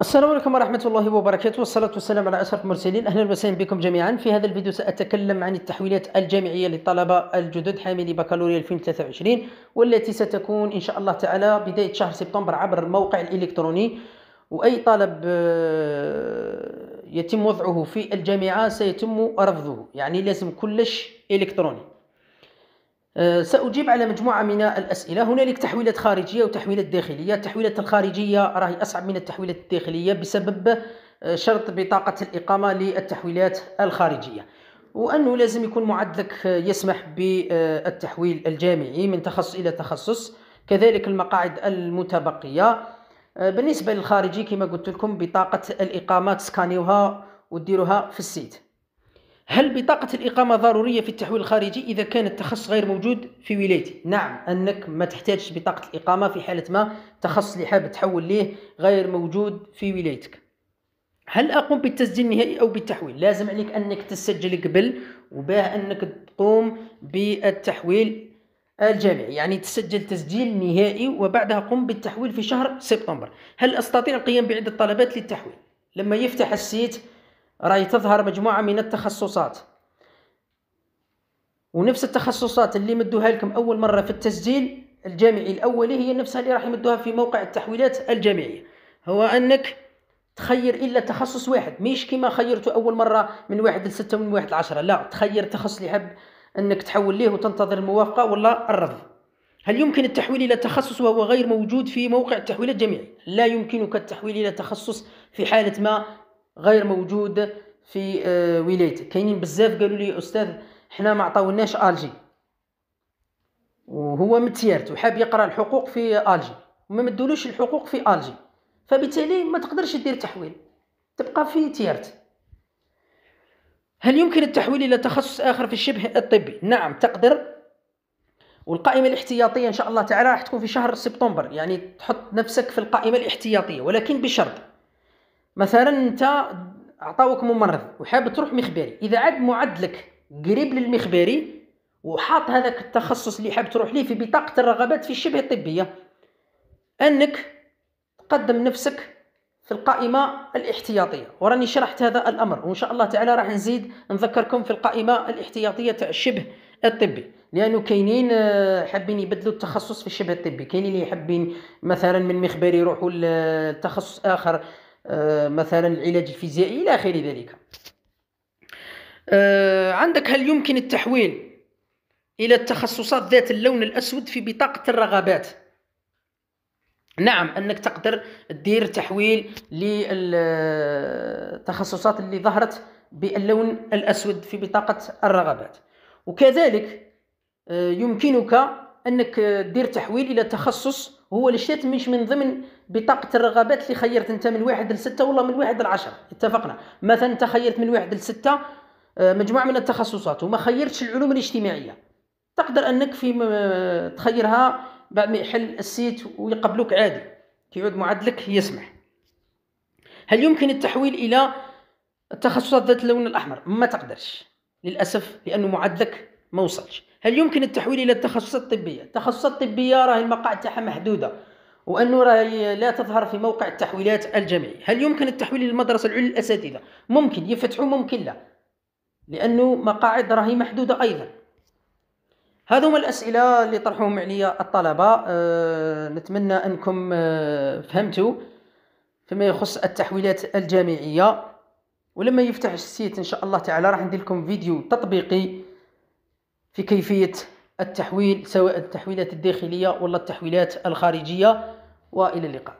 السلام عليكم ورحمة الله وبركاته والصلاة والسلام على أشرف المرسلين أهلا وسهلا بكم جميعا في هذا الفيديو سأتكلم عن التحويلات الجامعية للطلبة الجدد حاملي بكالوريا 2023 والتي ستكون إن شاء الله تعالى بداية شهر سبتمبر عبر الموقع الإلكتروني وأي طلب آه، يتم وضعه في الجامعة سيتم رفضه يعني لازم كلش إلكتروني أه، سأجيب على مجموعة من الأسئلة هنالك تحويلات خارجية وتحويلات داخلية التحويلات الخارجية راهي أصعب من التحويلات الداخلية بسبب أه، شرط بطاقة الإقامة للتحويلات الخارجية وأنه لازم يكون معدلك أه، يسمح بالتحويل الجامعي من تخصص إلى تخصص كذلك المقاعد المتبقية بالنسبة للخارجي كما قلت لكم بطاقة الإقامة تسكانيوها وديروها في السيت هل بطاقة الإقامة ضرورية في التحويل الخارجي إذا كان التخصص غير موجود في ولايتي؟ نعم أنك ما تحتاجش بطاقة الإقامة في حالة ما تخصص اللي حاب تحول ليه غير موجود في ولايتك. هل أقوم بالتسجيل النهائي أو بالتحويل؟ لازم عليك أنك تسجل قبل وباه أنك تقوم بالتحويل الجامعي يعني تسجل تسجيل نهائي وبعدها قم بالتحويل في شهر سبتمبر هل أستطيع القيام بعدة طلبات للتحويل؟ لما يفتح السيت راي تظهر مجموعه من التخصصات ونفس التخصصات اللي مدوها لكم اول مره في التسجيل الجامعي الاولي هي نفسها اللي راح يمدوها في موقع التحويلات الجامعيه هو انك تخير الا تخصص واحد مش كما خيرته اول مره من واحد لسته ومن واحد لعشره لا تخير التخصص اللي حب انك تحول ليه وتنتظر الموافقه ولا الرفض هل يمكن التحويل الى تخصص وهو غير موجود في موقع التحويلات الجامعي لا يمكنك التحويل الى تخصص في حاله ما غير موجود في آه، ولايتك كاينين بزاف قالوا لي استاذ حنا ما عطاوناش الجي وهو متيارت وحاب يقرا الحقوق في الجي وما مدولوش الحقوق في الجي فبالتالي ما تقدرش دير تحويل تبقى في تيارت هل يمكن التحويل الى تخصص اخر في الشبه الطبي نعم تقدر والقائمة الاحتياطية إن شاء الله تعالى راح تكون في شهر سبتمبر يعني تحط نفسك في القائمة الاحتياطية ولكن بشرط مثلا انت عطاوك ممرض وحاب تروح مخبري اذا عاد معدلك قريب للمخبري وحاط هذاك التخصص اللي حاب تروح ليه في بطاقه الرغبات في الشبه الطبيه انك تقدم نفسك في القائمة الاحتياطية وراني شرحت هذا الأمر وإن شاء الله تعالى راح نزيد نذكركم في القائمة الاحتياطية تاع الشبه الطبي لأنه كاينين آه، حابين يبدلوا التخصص في الشبه الطبي كاينين اللي حابين مثلا من مخبري يروحوا لتخصص آخر آه، مثلا العلاج الفيزيائي إلى آخر ذلك آه، عندك هل يمكن التحويل إلى التخصصات ذات اللون الأسود في بطاقة الرغبات نعم انك تقدر دير تحويل للتخصصات اللي ظهرت باللون الاسود في بطاقه الرغبات وكذلك آه، يمكنك انك دير تحويل الى تخصص هو الشات مش من ضمن بطاقة الرغبات اللي خيرت أنت من واحد لستة ولا من واحد لعشرة اتفقنا مثلا أنت خيرت من واحد لستة آه، مجموعة من التخصصات وما خيرتش العلوم الاجتماعية تقدر أنك في آه، تخيرها بعد ما يحل السيت ويقبلوك عادي كيعود معدلك يسمح هل يمكن التحويل إلى التخصصات ذات اللون الأحمر ما تقدرش للأسف لأنه معدلك ما وصلش هل يمكن التحويل الى التخصصات الطبيه التخصصات الطبيه راهي المقاعد تاعها محدوده وانه راهي لا تظهر في موقع التحويلات الجامعي هل يمكن التحويل للمدرسه العليا للاساتذه ممكن يفتحوا ممكن لا لانه مقاعد راهي محدوده ايضا هذو هما الاسئله اللي طرحوهم عليا الطلبه أه نتمنى انكم أه فهمتوا فيما يخص التحويلات الجامعيه ولما يفتح السيت ان شاء الله تعالى راح ندير لكم فيديو تطبيقي في كيفية التحويل سواء التحويلات الداخلية ولا التحويلات الخارجية وإلى اللقاء